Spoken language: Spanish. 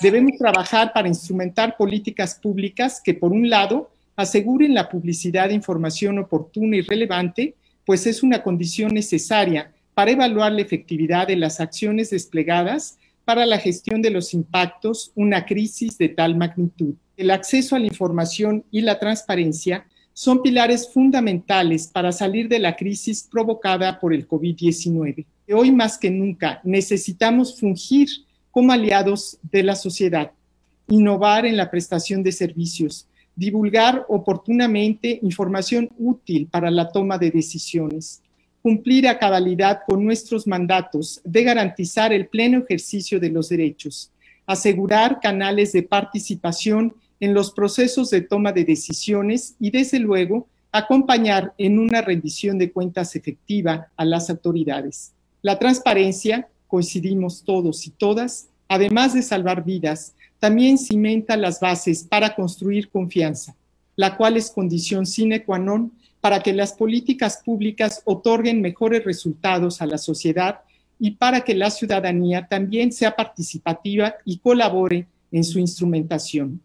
Debemos trabajar para instrumentar políticas públicas que, por un lado, aseguren la publicidad de información oportuna y relevante, pues es una condición necesaria para evaluar la efectividad de las acciones desplegadas para la gestión de los impactos una crisis de tal magnitud. El acceso a la información y la transparencia son pilares fundamentales para salir de la crisis provocada por el COVID-19. Hoy más que nunca necesitamos fungir como aliados de la sociedad, innovar en la prestación de servicios, divulgar oportunamente información útil para la toma de decisiones, cumplir a cabalidad con nuestros mandatos de garantizar el pleno ejercicio de los derechos, asegurar canales de participación en los procesos de toma de decisiones y, desde luego, acompañar en una rendición de cuentas efectiva a las autoridades. La transparencia coincidimos todos y todas, además de salvar vidas, también cimenta las bases para construir confianza, la cual es condición sine qua non para que las políticas públicas otorguen mejores resultados a la sociedad y para que la ciudadanía también sea participativa y colabore en su instrumentación.